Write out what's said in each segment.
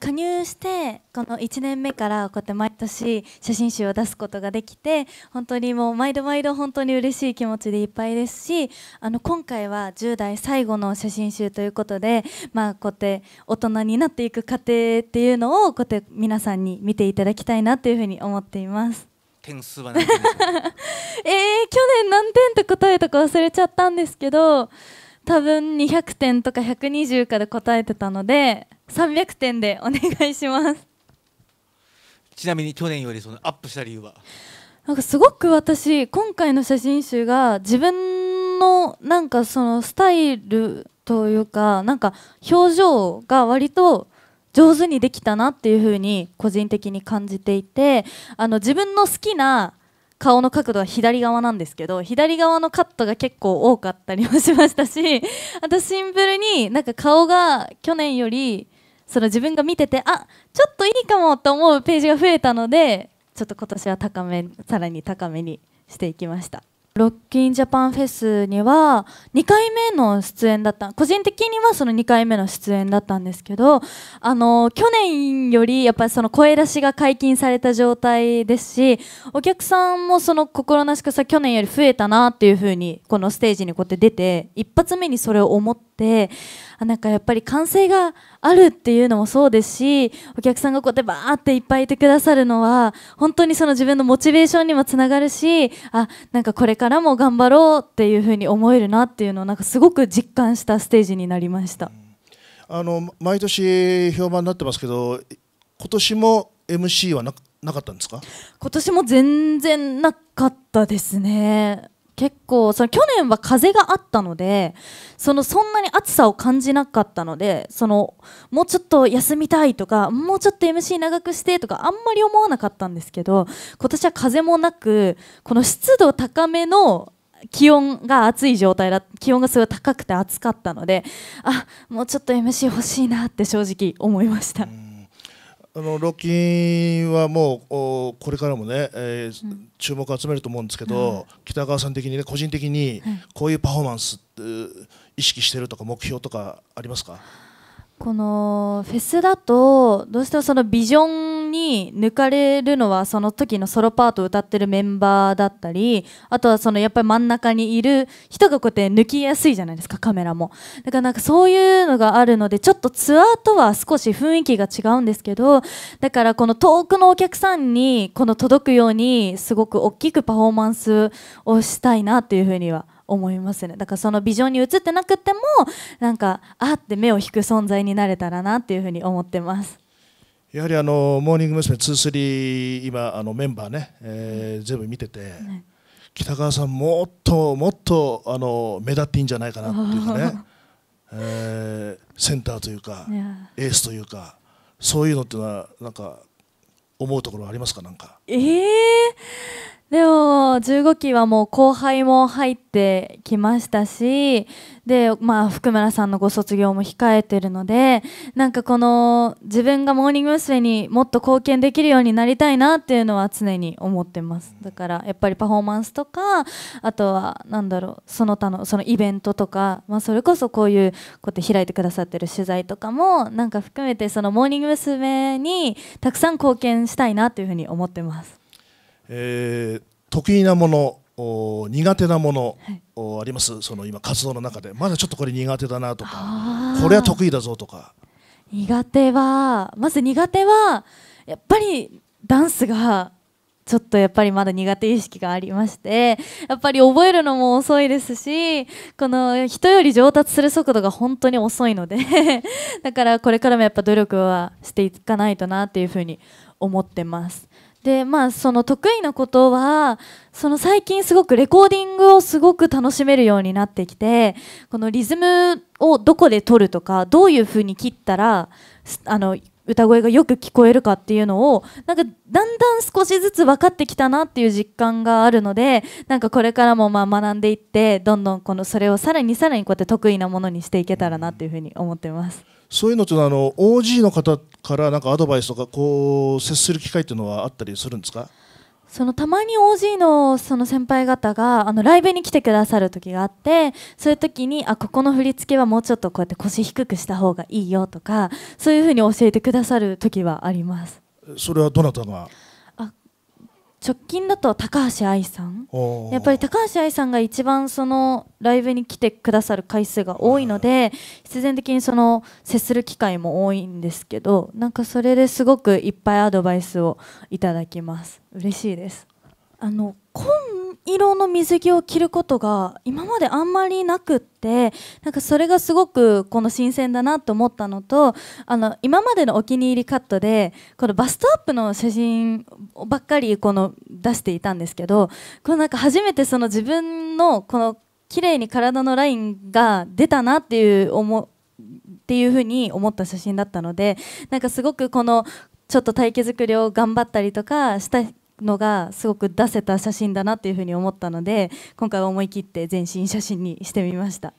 加入してこの1年目からこうやって毎年写真集を出すことができて本当にもう毎度毎度本当に嬉しい気持ちでいっぱいですしあの今回は10代最後の写真集ということでまあこうやって大人になっていく過程っていうのをこうやって皆さんに見ていただきたいなというふうに思っています。点数は何点えー、去年何点って答えたか忘れちゃったんですけど多分200点とか120かで答えてたので300点でお願いしますちなみに去年よりそのアップした理由はなんかすごく私今回の写真集が自分のなんかそのスタイルというかなんか表情が割と上手にできたなっていうふうに個人的に感じていてあの自分の好きな顔の角度は左側なんですけど左側のカットが結構多かったりもしましたしあとシンプルになんか顔が去年よりその自分が見ててあちょっといいかもと思うページが増えたのでちょっと今年は高めさらに高めにしていきましたロッキンジャパンフェスには2回目の出演だった個人的にはその2回目の出演だったんですけどあの去年よりやっぱりその声出しが解禁された状態ですしお客さんもその心なしかさ去年より増えたなっていうふうにこのステージにこうやって出て一発目にそれを思って。てあなんかやっぱり歓声があるっていうのもそうですしお客さんがこうやってバーっていっぱいいてくださるのは本当にその自分のモチベーションにもつながるしあなんかこれからも頑張ろうっていうふうに思えるなっていうのをなんかすごく実感したステージになりました。あの毎年評判になってますけど今年も MC はななかったんですか今年も全然なかったですね結構その去年は風があったのでそのそんなに暑さを感じなかったのでそのもうちょっと休みたいとかもうちょっと MC 長くしてとかあんまり思わなかったんですけど今年は風もなくこの湿度高めの気温が暑い状態だ気温がすごい高くて暑かったのであもうちょっと MC 欲しいなって正直思いました。あのロッキンはもうおこれからもね、えー、うん、注目を集めると思うんですけど、うん、北川さん的にね個人的にこういうパフォーマンスって意識してるとか目標とかありますかこのフェスだとどうしてもそのビジョンに抜かれるのはその時のソロパートを歌ってるメンバーだったりあとはそのやっぱり真ん中にいる人がこうやって抜きやすいじゃないですかカメラもだからなんかそういうのがあるのでちょっとツアーとは少し雰囲気が違うんですけどだからこの遠くのお客さんにこの届くようにすごく大きくパフォーマンスをしたいなっていうふうには思いますねだからそのビジョンに映ってなくてもなんかあって目を引く存在になれたらなっていうふうに思ってますやはりあのモーニング娘。2、3今あのメンバーね、えー、全部見てて、ね、北川さんもっともっとあの目立っていいんじゃないかなっていうかね、えー、センターというかエースというかそういうのっていうのはなんか思うところありますかなんか。えー、でも15期はもう後輩も入ってきましたしで、まあ、福村さんのご卒業も控えてるのでなんかこの自分がモーニング娘。にもっと貢献できるようになりたいなっていうのは常に思ってますだからやっぱりパフォーマンスとかあとは何だろうその他のそのイベントとか、まあ、それこそこういうこうやって開いてくださってる取材とかもなんか含めてそのモーニング娘。にたくさん貢献したいなというふうに思ってます。えー得意なもの苦手なもの、はい、ありますその今活動の中でまだちょっとこれ苦手だなとかこれは得意だぞとか苦手はまず苦手はやっぱりダンスがちょっとやっぱりまだ苦手意識がありましてやっぱり覚えるのも遅いですしこの人より上達する速度が本当に遅いのでだからこれからもやっぱ努力はしていかないとなっていうふうに思ってます。でまあその得意なことはその最近すごくレコーディングをすごく楽しめるようになってきてこのリズムをどこで取るとかどういうふうに切ったらあの歌声がよく聞こえるかっていうのをなんかだんだん少しずつ分かってきたなっていう実感があるのでなんかこれからもまあ学んでいってどんどんこのそれをさらにさらにこうやって得意なものにしていけたらなっていうふうに思ってます。そういうのってあの OG の方からなんかアドバイスとかこう接する機会っていうのはあったりするんですかそのたまに OG のその先輩方があのライブに来てくださる時があってそういう時にあここの振り付けはもうちょっとこうやって腰低くした方がいいよとかそういうふうに教えてくださる時はありますそれはどなたが直近だと高橋愛さんやっぱり高橋愛さんが一番そのライブに来てくださる回数が多いので必然的にその接する機会も多いんですけどなんかそれですごくいっぱいアドバイスをいただきます嬉しいですあの今色の水着を着ることが今まであんまりなくってなんかそれがすごくこの新鮮だなと思ったのとあの今までのお気に入りカットでこのバストアップの写真ばっかりこの出していたんですけどこなんか初めてその自分のこの綺麗に体のラインが出たなっていう思っていう風に思った写真だったのでなんかすごくこのちょっと体型作りを頑張ったりとかしたのがすごく出せた写真だなというふうに思ったので今回は思い切って全身写真にしてみました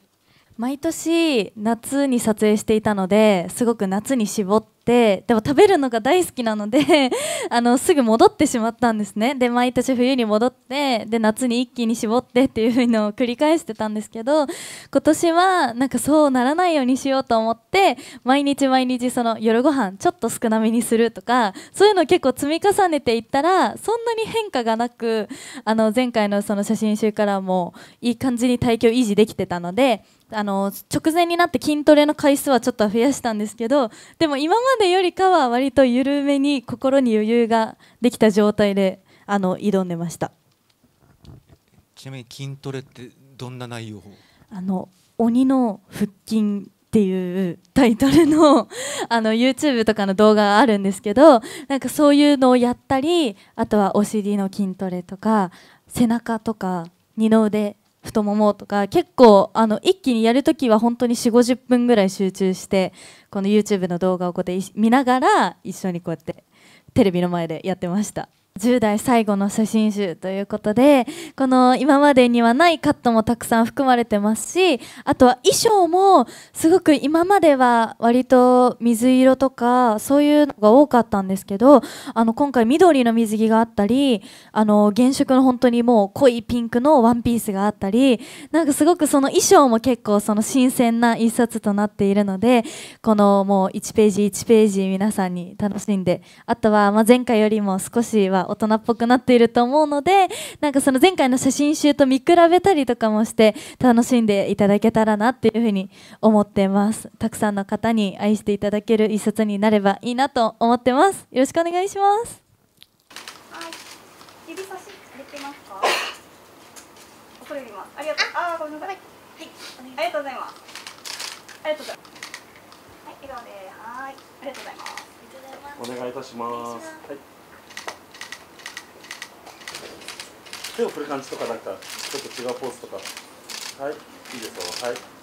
毎年夏に撮影していたのですごく夏に絞ってってでも食べるのが大好きなので あのすぐ戻ってしまったんですねで毎年冬に戻ってで夏に一気に絞ってっていうのを繰り返してたんですけど今年はなんかそうならないようにしようと思って毎日毎日その夜ご飯ちょっと少なめにするとかそういうの結構積み重ねていったらそんなに変化がなくあの前回のその写真集からもいい感じに体調維持できてたのであの直前になって筋トレの回数はちょっと増やしたんですけどでも今ままでよりかは割と緩めに心に余裕ができた状態であの挑んでましたちなみに筋トレってどんな内容あの鬼の腹筋っていうタイトルの あの YouTube とかの動画があるんですけどなんかそういうのをやったりあとはお尻の筋トレとか背中とか二の腕太ももとか結構あの一気にやるときは本当に4 5 0分ぐらい集中してこの YouTube の動画をこうやって見ながら一緒にこうやってテレビの前でやってました。10代最後の写真集ということでこの今までにはないカットもたくさん含まれてますしあとは衣装もすごく今までは割と水色とかそういうのが多かったんですけどあの今回緑の水着があったりあの原色の本当にもう濃いピンクのワンピースがあったりなんかすごくその衣装も結構その新鮮な一冊となっているのでこのもう1ページ1ページ皆さんに楽しんであとはま前回よりも少しは大人っぽくなっていると思うのでなんかその前回の写真集と見比べたりとかもして楽しんでいただけたらなっていうふうに思ってますたくさんの方に愛していただける一冊になればいいなと思ってますよろしくお願いしますはい指差しできますか恐れ入りますありがとうああごめんなさいはいありがとうございますありがとうございますはい笑顔ではいありがとうございますお願いいたします。はい手を振る感じとかなんかちょっと違うポーズとかはいいいですよはい